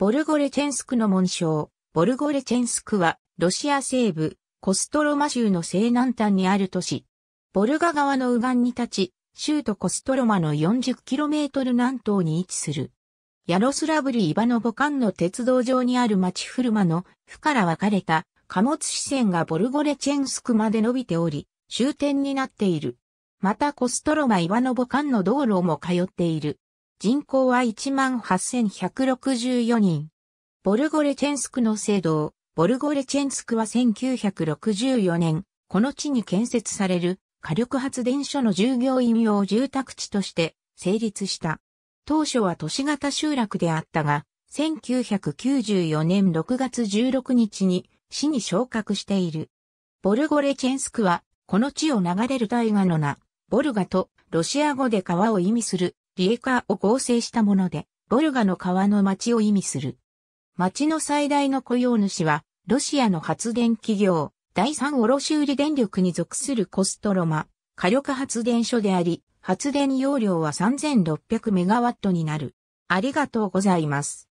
ボルゴレチェンスクの紋章。ボルゴレチェンスクは、ロシア西部、コストロマ州の西南端にある都市。ボルガ川の右岸に立ち、州都コストロマの 40km 南東に位置する。ヤロスラブリ・イバノボ間の鉄道上にある町フルマの、府から分かれた貨物支線がボルゴレチェンスクまで伸びており、終点になっている。またコストロマ・イバノボ間の道路も通っている。人口は18,164人。ボルゴレチェンスクの聖堂、ボルゴレチェンスクは1964年、この地に建設される火力発電所の従業員用住宅地として成立した。当初は都市型集落であったが、1994年6月16日に市に昇格している。ボルゴレチェンスクは、この地を流れる大河の名、ボルガとロシア語で川を意味するリエカを合成したもので、ボルガの川の町を意味する。町の最大の雇用主は、ロシアの発電企業、第三卸売電力に属するコストロマ、火力発電所であり、発電容量は3600メガワットになる。ありがとうございます。